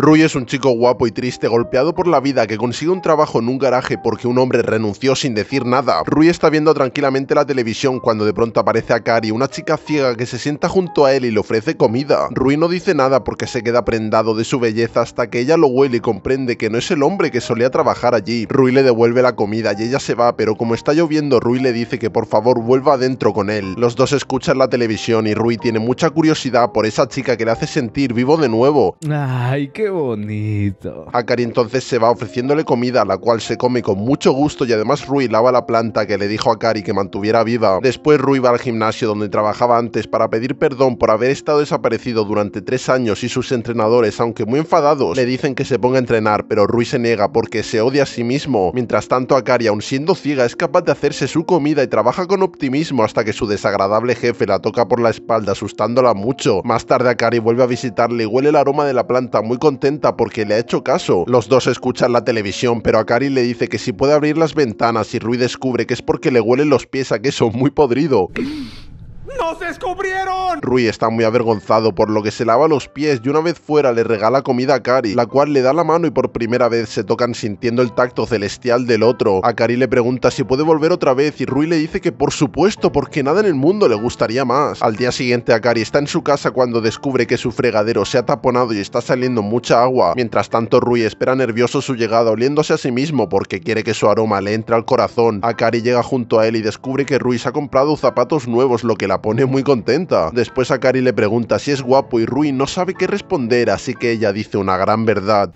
Rui es un chico guapo y triste, golpeado por la vida, que consigue un trabajo en un garaje porque un hombre renunció sin decir nada. Rui está viendo tranquilamente la televisión cuando de pronto aparece a Cari, una chica ciega que se sienta junto a él y le ofrece comida. Rui no dice nada porque se queda prendado de su belleza hasta que ella lo huele y comprende que no es el hombre que solía trabajar allí. Rui le devuelve la comida y ella se va, pero como está lloviendo, Rui le dice que por favor vuelva adentro con él. Los dos escuchan la televisión y Rui tiene mucha curiosidad por esa chica que le hace sentir vivo de nuevo. Ay, qué bonito. Akari entonces se va ofreciéndole comida, la cual se come con mucho gusto y además Rui lava la planta que le dijo a Akari que mantuviera viva. Después Rui va al gimnasio donde trabajaba antes para pedir perdón por haber estado desaparecido durante tres años y sus entrenadores, aunque muy enfadados, le dicen que se ponga a entrenar, pero Rui se niega porque se odia a sí mismo. Mientras tanto, Akari, aun siendo ciega, es capaz de hacerse su comida y trabaja con optimismo hasta que su desagradable jefe la toca por la espalda asustándola mucho. Más tarde Akari vuelve a visitarle y huele el aroma de la planta muy contento porque le ha hecho caso. Los dos escuchan la televisión, pero a le dice que si puede abrir las ventanas y Rui descubre que es porque le huelen los pies a queso muy podrido. ¡Nos descubrieron! Rui está muy avergonzado por lo que se lava los pies y una vez fuera le regala comida a Kari, la cual le da la mano y por primera vez se tocan sintiendo el tacto celestial del otro. A le pregunta si puede volver otra vez y Rui le dice que por supuesto, porque nada en el mundo le gustaría más. Al día siguiente Akari está en su casa cuando descubre que su fregadero se ha taponado y está saliendo mucha agua. Mientras tanto Rui espera nervioso su llegada oliéndose a sí mismo porque quiere que su aroma le entre al corazón. Akari llega junto a él y descubre que Rui se ha comprado zapatos nuevos lo que la pone muy contenta. Después a Kari le pregunta si es guapo y Rui no sabe qué responder, así que ella dice una gran verdad.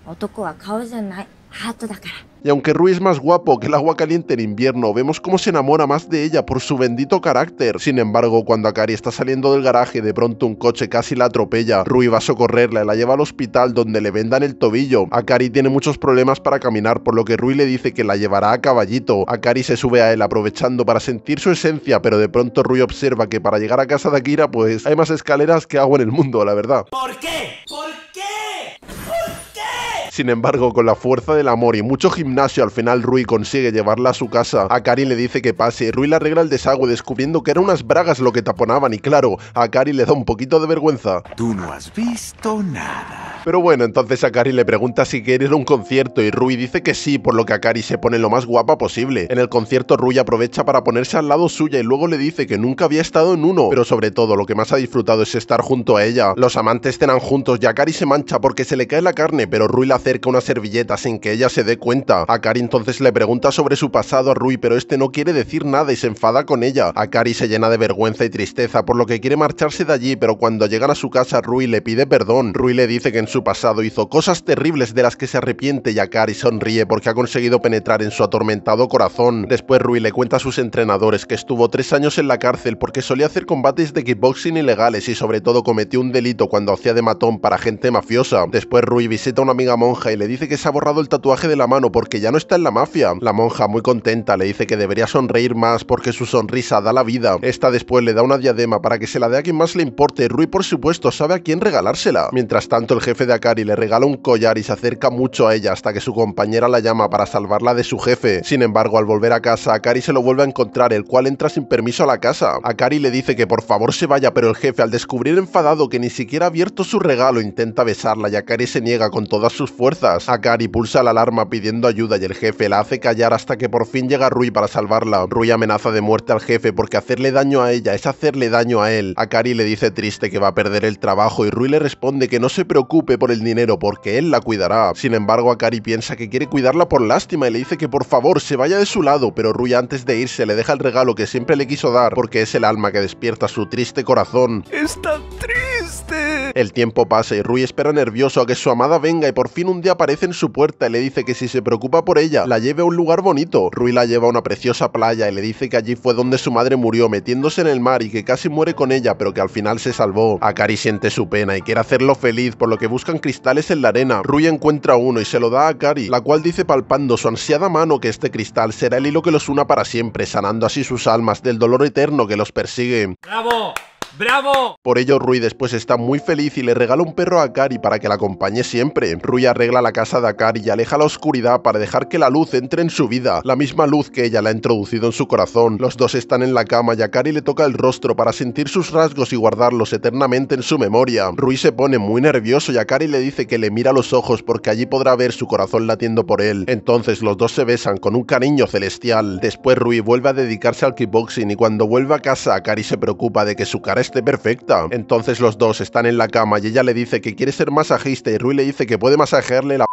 Y aunque Rui es más guapo que el agua caliente en invierno, vemos cómo se enamora más de ella por su bendito carácter. Sin embargo, cuando Akari está saliendo del garaje, de pronto un coche casi la atropella. Rui va a socorrerla y la lleva al hospital donde le vendan el tobillo. Akari tiene muchos problemas para caminar, por lo que Rui le dice que la llevará a caballito. Akari se sube a él aprovechando para sentir su esencia, pero de pronto Rui observa que para llegar a casa de Akira, pues hay más escaleras que agua en el mundo, la verdad. ¿Por qué? Sin embargo, con la fuerza del amor y mucho gimnasio, al final Rui consigue llevarla a su casa. Akari le dice que pase, Rui le arregla el desagüe descubriendo que eran unas bragas lo que taponaban y claro, a Akari le da un poquito de vergüenza. Tú no has visto nada. Pero bueno, entonces Akari le pregunta si quiere ir a un concierto y Rui dice que sí, por lo que Akari se pone lo más guapa posible. En el concierto Rui aprovecha para ponerse al lado suya y luego le dice que nunca había estado en uno, pero sobre todo lo que más ha disfrutado es estar junto a ella. Los amantes cenan juntos y Akari se mancha porque se le cae la carne, pero Rui la acerca una servilleta sin que ella se dé cuenta. Akari entonces le pregunta sobre su pasado a Rui, pero este no quiere decir nada y se enfada con ella. Akari se llena de vergüenza y tristeza, por lo que quiere marcharse de allí, pero cuando llegan a su casa, Rui le pide perdón. Rui le dice que en su pasado hizo cosas terribles de las que se arrepiente y Akari sonríe porque ha conseguido penetrar en su atormentado corazón. Después Rui le cuenta a sus entrenadores que estuvo tres años en la cárcel porque solía hacer combates de kickboxing ilegales y sobre todo cometió un delito cuando hacía de matón para gente mafiosa. Después Rui visita a una amiga monja y le dice que se ha borrado el tatuaje de la mano porque ya no está en la mafia. La monja, muy contenta, le dice que debería sonreír más porque su sonrisa da la vida. Esta después le da una diadema para que se la dé a quien más le importe. Rui, por supuesto, sabe a quién regalársela. Mientras tanto, el jefe de Akari le regala un collar y se acerca mucho a ella hasta que su compañera la llama para salvarla de su jefe. Sin embargo, al volver a casa, Akari se lo vuelve a encontrar, el cual entra sin permiso a la casa. Akari le dice que por favor se vaya, pero el jefe, al descubrir enfadado que ni siquiera ha abierto su regalo, intenta besarla y Akari se niega con todas sus fuerzas fuerzas. Akari pulsa la alarma pidiendo ayuda y el jefe la hace callar hasta que por fin llega Rui para salvarla. Rui amenaza de muerte al jefe porque hacerle daño a ella es hacerle daño a él. Akari le dice triste que va a perder el trabajo y Rui le responde que no se preocupe por el dinero porque él la cuidará. Sin embargo, Akari piensa que quiere cuidarla por lástima y le dice que por favor se vaya de su lado, pero Rui antes de irse le deja el regalo que siempre le quiso dar porque es el alma que despierta su triste corazón. ¡Está triste! El tiempo pasa y Rui espera nervioso a que su amada venga y por fin un día aparece en su puerta y le dice que si se preocupa por ella, la lleve a un lugar bonito. Rui la lleva a una preciosa playa y le dice que allí fue donde su madre murió metiéndose en el mar y que casi muere con ella pero que al final se salvó. Akari siente su pena y quiere hacerlo feliz por lo que buscan cristales en la arena. Rui encuentra uno y se lo da a Akari, la cual dice palpando su ansiada mano que este cristal será el hilo que los una para siempre, sanando así sus almas del dolor eterno que los persigue. ¡Bravo! ¡Bravo! Por ello, Rui después está muy feliz y le regala un perro a Akari para que la acompañe siempre. Rui arregla la casa de Akari y aleja la oscuridad para dejar que la luz entre en su vida, la misma luz que ella la ha introducido en su corazón. Los dos están en la cama y Akari le toca el rostro para sentir sus rasgos y guardarlos eternamente en su memoria. Rui se pone muy nervioso y Akari le dice que le mira los ojos porque allí podrá ver su corazón latiendo por él. Entonces los dos se besan con un cariño celestial. Después Rui vuelve a dedicarse al kickboxing y cuando vuelve a casa Akari se preocupa de que su cara esté perfecta. Entonces los dos están en la cama y ella le dice que quiere ser masajista y Rui le dice que puede masajearle la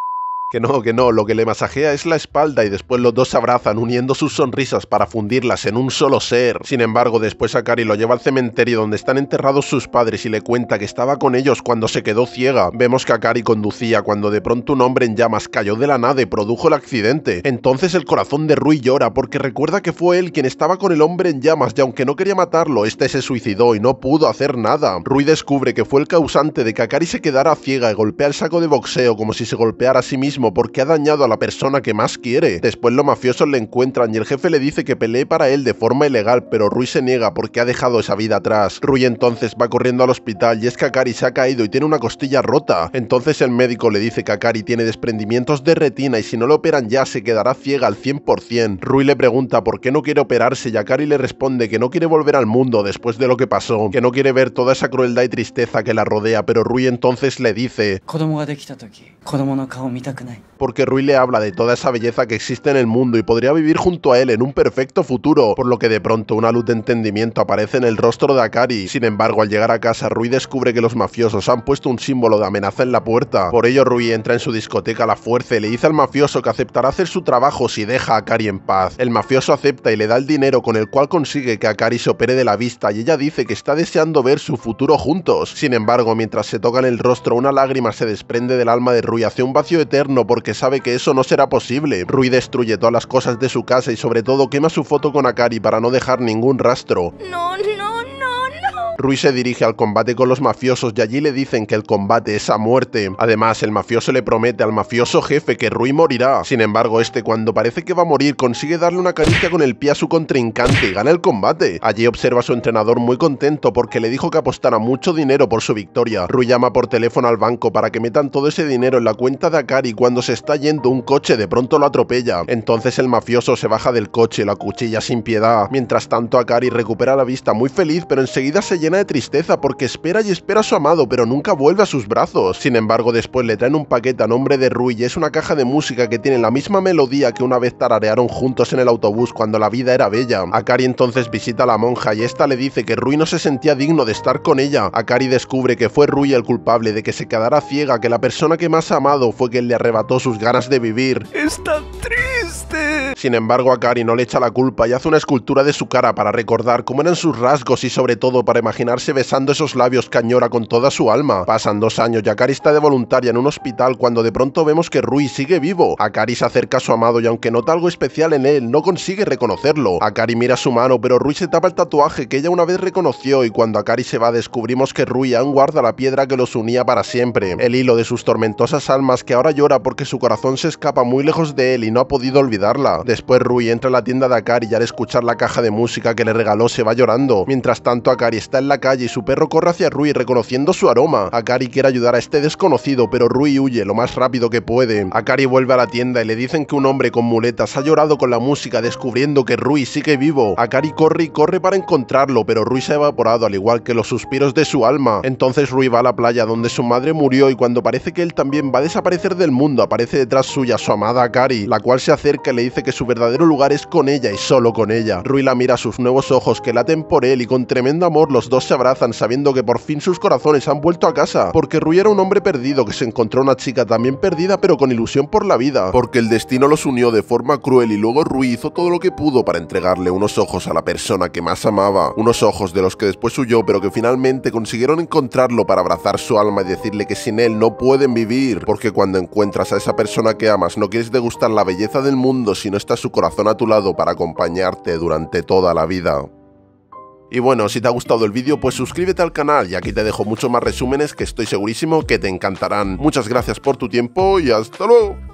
que no, que no, lo que le masajea es la espalda y después los dos se abrazan uniendo sus sonrisas para fundirlas en un solo ser. Sin embargo, después Akari lo lleva al cementerio donde están enterrados sus padres y le cuenta que estaba con ellos cuando se quedó ciega. Vemos que Akari conducía cuando de pronto un hombre en llamas cayó de la nada y produjo el accidente. Entonces el corazón de Rui llora porque recuerda que fue él quien estaba con el hombre en llamas y aunque no quería matarlo, este se suicidó y no pudo hacer nada. Rui descubre que fue el causante de que Akari se quedara ciega y golpea el saco de boxeo como si se golpeara a sí mismo porque ha dañado a la persona que más quiere. Después los mafiosos le encuentran y el jefe le dice que pelee para él de forma ilegal, pero Rui se niega porque ha dejado esa vida atrás. Rui entonces va corriendo al hospital y es que Akari se ha caído y tiene una costilla rota. Entonces el médico le dice que Akari tiene desprendimientos de retina y si no lo operan ya se quedará ciega al 100%. Rui le pregunta por qué no quiere operarse y Akari le responde que no quiere volver al mundo después de lo que pasó, que no quiere ver toda esa crueldad y tristeza que la rodea, pero Rui entonces le dice porque Rui le habla de toda esa belleza que existe en el mundo y podría vivir junto a él en un perfecto futuro, por lo que de pronto una luz de entendimiento aparece en el rostro de Akari. Sin embargo, al llegar a casa, Rui descubre que los mafiosos han puesto un símbolo de amenaza en la puerta. Por ello, Rui entra en su discoteca a la fuerza y le dice al mafioso que aceptará hacer su trabajo si deja a Akari en paz. El mafioso acepta y le da el dinero con el cual consigue que Akari se opere de la vista y ella dice que está deseando ver su futuro juntos. Sin embargo, mientras se tocan el rostro, una lágrima se desprende del alma de Rui hacia un vacío eterno porque sabe que eso no será posible. Rui destruye todas las cosas de su casa y sobre todo quema su foto con Akari para no dejar ningún rastro. Rui se dirige al combate con los mafiosos y allí le dicen que el combate es a muerte. Además, el mafioso le promete al mafioso jefe que Rui morirá. Sin embargo, este cuando parece que va a morir consigue darle una caricia con el pie a su contrincante y gana el combate. Allí observa a su entrenador muy contento porque le dijo que apostara mucho dinero por su victoria. Rui llama por teléfono al banco para que metan todo ese dinero en la cuenta de Akari cuando se está yendo un coche de pronto lo atropella. Entonces el mafioso se baja del coche, la cuchilla sin piedad. Mientras tanto Akari recupera la vista muy feliz pero enseguida se lleva de tristeza porque espera y espera a su amado, pero nunca vuelve a sus brazos. Sin embargo, después le traen un paquete a nombre de Rui y es una caja de música que tiene la misma melodía que una vez tararearon juntos en el autobús cuando la vida era bella. Akari entonces visita a la monja y esta le dice que Rui no se sentía digno de estar con ella. Akari descubre que fue Rui el culpable de que se quedara ciega, que la persona que más ha amado fue quien le arrebató sus ganas de vivir. ¡Está triste! Este. Sin embargo, Akari no le echa la culpa y hace una escultura de su cara para recordar cómo eran sus rasgos y sobre todo para imaginarse besando esos labios que añora con toda su alma. Pasan dos años y Akari está de voluntaria en un hospital cuando de pronto vemos que Rui sigue vivo. Akari se acerca a su amado y aunque nota algo especial en él, no consigue reconocerlo. Akari mira su mano, pero Rui se tapa el tatuaje que ella una vez reconoció y cuando Akari se va descubrimos que Rui aún guarda la piedra que los unía para siempre. El hilo de sus tormentosas almas que ahora llora porque su corazón se escapa muy lejos de él y no ha podido olvidar darla. Después Rui entra a la tienda de Akari y al escuchar la caja de música que le regaló se va llorando. Mientras tanto Akari está en la calle y su perro corre hacia Rui reconociendo su aroma. Akari quiere ayudar a este desconocido pero Rui huye lo más rápido que puede. Akari vuelve a la tienda y le dicen que un hombre con muletas ha llorado con la música descubriendo que Rui sigue vivo. Akari corre y corre para encontrarlo pero Rui se ha evaporado al igual que los suspiros de su alma. Entonces Rui va a la playa donde su madre murió y cuando parece que él también va a desaparecer del mundo aparece detrás suya su amada Akari, la cual se acerca le dice que su verdadero lugar es con ella y solo con ella. Rui la mira a sus nuevos ojos que laten por él y con tremendo amor los dos se abrazan sabiendo que por fin sus corazones han vuelto a casa, porque Rui era un hombre perdido que se encontró una chica también perdida pero con ilusión por la vida, porque el destino los unió de forma cruel y luego Rui hizo todo lo que pudo para entregarle unos ojos a la persona que más amaba, unos ojos de los que después huyó pero que finalmente consiguieron encontrarlo para abrazar su alma y decirle que sin él no pueden vivir, porque cuando encuentras a esa persona que amas no quieres degustar la belleza del mundo si no está su corazón a tu lado para acompañarte durante toda la vida. Y bueno, si te ha gustado el vídeo, pues suscríbete al canal y aquí te dejo muchos más resúmenes que estoy segurísimo que te encantarán. Muchas gracias por tu tiempo y hasta luego.